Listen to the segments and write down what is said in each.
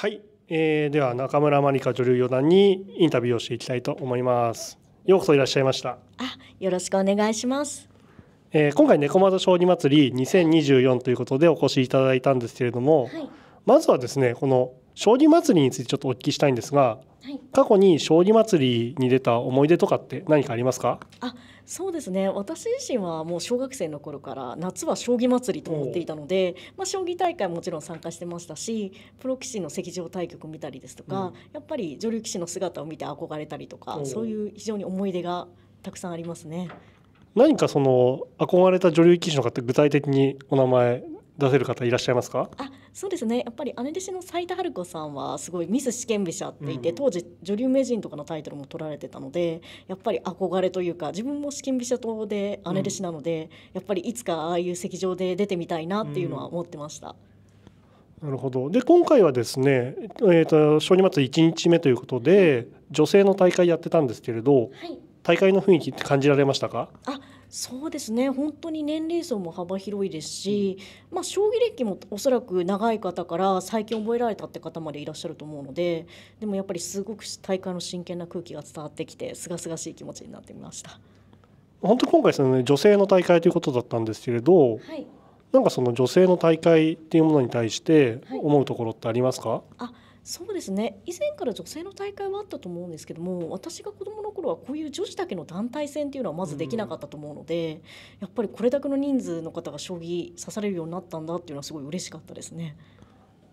はい、えー、では中村真理香女流四段にインタビューをしていきたいと思いますようこそいらっしゃいましたあよろしくお願いしますえー、今回猫又将棋祭り2024ということでお越しいただいたんですけれども、はい、まずはですねこの将棋祭りについてちょっとお聞きしたいんですが過去に将棋祭りに出た思い出とかって何かありますかあそうですね私自身はもう小学生の頃から夏は将棋祭りと思っていたので、まあ、将棋大会もちろん参加してましたしプロ棋士の席上対局見たりですとか、うん、やっぱり女流棋士の姿を見て憧れたりとかそういう非常に思い出がたくさんありますね。何かその憧れた女流棋士の方って具体的にお名前出せる方いらっしゃいますかあそうですねやっぱり姉弟子の斉田春子さんはすごいミス試験飛車っていて、うん、当時女流名人とかのタイトルも取られてたのでやっぱり憧れというか自分も試験飛車党で姉弟子なので、うん、やっぱりいつかああいう席上で出てみたいなっていうのは思ってました。うん、なるほどで今回はですね、えーと、小児祭1日目ということで女性の大会やってたんですけれど、はい、大会の雰囲気って感じられましたかあそうですね本当に年齢層も幅広いですし、うん、まあ、将棋歴もおそらく長い方から最近覚えられたって方までいらっしゃると思うのででもやっぱりすごく大会の真剣な空気が伝わってきて清々しい気持ちになってみました。本当今回その、ね、女性の大会ということだったんですけれど、はいなんかその女性の大会っていうものに対して思うところってありますか、はい、あそうですね以前から女性の大会はあったと思うんですけども私が子どもの頃はこういう女子だけの団体戦っていうのはまずできなかったと思うので、うん、やっぱりこれだけの人数の方が将棋指されるようになったんだっていうのはすごい嬉しかったですね。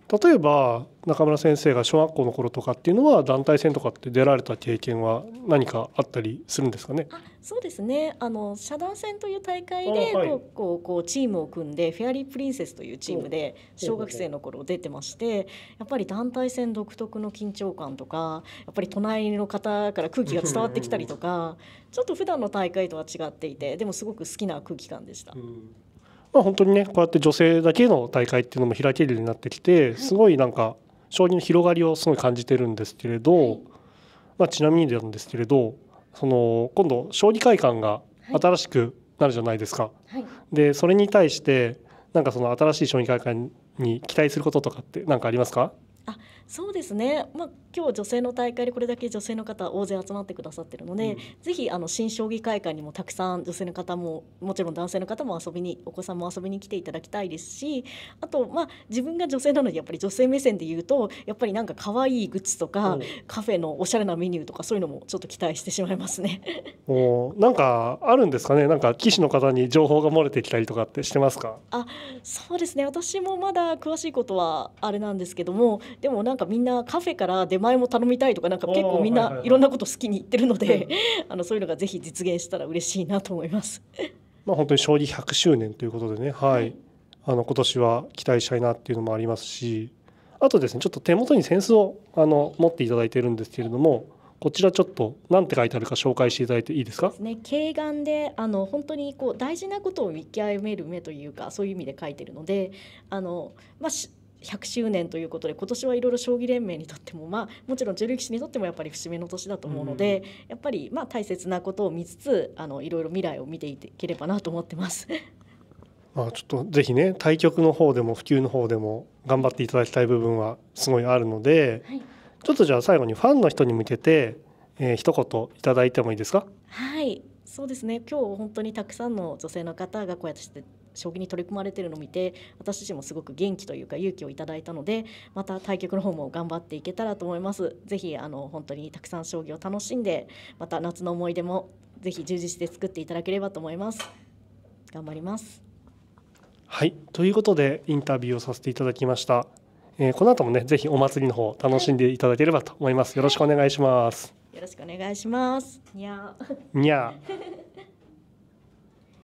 例えば中村先生が小学校の頃とかっていうのは団体戦とかって出られた経験は何かあったりするんですかねあそうですねあの社団戦という大会でこう、はい、こうこうチームを組んでフェアリープリンセスというチームで小学生の頃出てましてやっぱり団体戦独特の緊張感とかやっぱり隣の方から空気が伝わってきたりとかちょっと普段の大会とは違っていてでもすごく好きな空気感でした。うんまあ、本当にねこうやって女性だけの大会っていうのも開けるようになってきてすごいなんか将棋の広がりをすごい感じてるんですけれど、まあ、ちなみになんですけれどその今度将棋会館が新しくなるじゃないですか。はい、でそれに対してなんかその新しい将棋会館に期待することとかって何かありますかそうですね、まあ、今日女性の大会でこれだけ女性の方大勢集まってくださってるので、うん、ぜひあの新将棋会館にもたくさん女性の方ももちろん男性の方も遊びにお子さんも遊びに来ていただきたいですしあと、まあ、自分が女性なのでやっぱり女性目線で言うとやっぱりなんか可愛いグッズとか、カフェのおしゃれなメニューとかそういうのもちょっと期待してしまいますね。おなんかあるんですかねなんか棋士の方に情報が漏れてきたりとかってしてますかあそうですね私もまだ詳しいことはあれなんですけどもでもなんかかみんなカフェから出前も頼みたいとかなんか結構みんないろんなこと好きに言ってるので、あのそういうのがぜひ実現したら嬉しいなと思います。まあ本当に勝利100周年ということでね、はい、はい、あの今年は期待したいなっていうのもありますし、あとですねちょっと手元に扇子をあの持っていただいているんですけれども。こちらちょっと何て書いてあるか紹介していただいていいですか。すね、軽眼であの本当にこう大事なことを見極める目というかそういう意味で書いてるので、あのまあ、100周年ということで今年はいろいろ将棋連盟にとってもまあもちろん女流棋士にとってもやっぱり節目の年だと思うので、うん、やっぱりまあ大切なことを見つつあのいろいろ未来を見ていければなと思ってます。まあちょっとぜひね対局の方でも普及の方でも頑張っていただきたい部分はすごいあるので、はい、ちょっとじゃあ最後にファンの人に向けて、えー、一言いただいてもいいですかはいそうですね今日本当にたくさんの女性の方がこうやって将棋に取り組まれてるのを見て私自身もすごく元気というか勇気をいただいたのでまた対局の方も頑張っていけたらと思います。ぜひあの本当にたくさん将棋を楽しんでまた夏の思い出もぜひ充実して作っていただければと思います。頑張ります。はい、ということでインタビューをさせていただきました。えー、この後もねぜひお祭りの方楽しんでいただければと思います。よろしくお願いします。よろしくお願いします。にゃー。にゃー。